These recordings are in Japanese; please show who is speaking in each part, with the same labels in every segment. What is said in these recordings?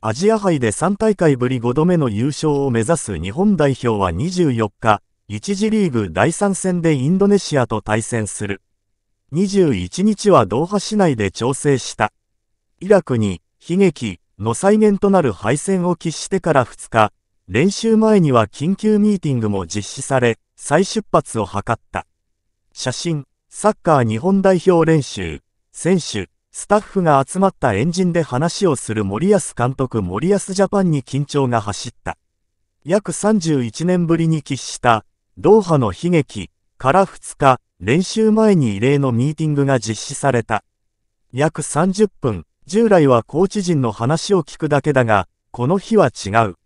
Speaker 1: アジア杯で3大会ぶり5度目の優勝を目指す日本代表は24日、1次リーグ第3戦でインドネシアと対戦する。21日はドーハ市内で調整した。イラクに悲劇の再現となる敗戦を喫してから2日、練習前には緊急ミーティングも実施され、再出発を図った。写真、サッカー日本代表練習、選手、スタッフが集まった円陣で話をする森保監督森保ジャパンに緊張が走った。約31年ぶりに喫したドーハの悲劇から2日、練習前に異例のミーティングが実施された。約30分、従来はコーチ陣の話を聞くだけだが、この日は違う。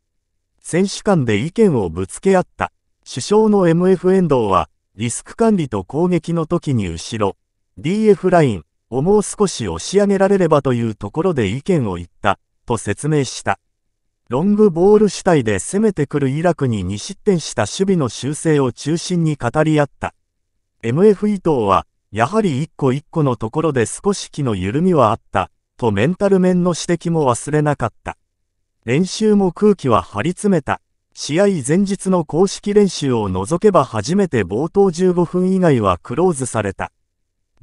Speaker 1: 選手間で意見をぶつけ合った。首相の MF 遠藤は、リスク管理と攻撃の時に後ろ、DF ライン、をもう少し押し上げられればというところで意見を言った、と説明した。ロングボール主体で攻めてくるイラクに2失点した守備の修正を中心に語り合った。MF 伊藤は、やはり一個一個のところで少し気の緩みはあった、とメンタル面の指摘も忘れなかった。練習も空気は張り詰めた。試合前日の公式練習を除けば初めて冒頭15分以外はクローズされた。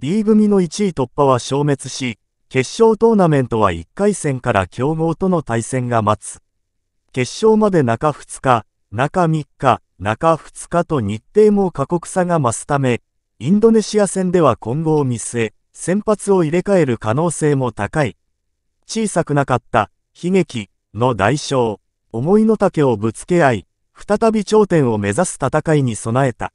Speaker 1: D 組の1位突破は消滅し、決勝トーナメントは1回戦から強豪との対戦が待つ。決勝まで中2日、中3日、中2日と日程も過酷さが増すため、インドネシア戦では今後を見据え、先発を入れ替える可能性も高い。小さくなかった悲劇の代償、思いの丈をぶつけ合い、再び頂点を目指す戦いに備えた。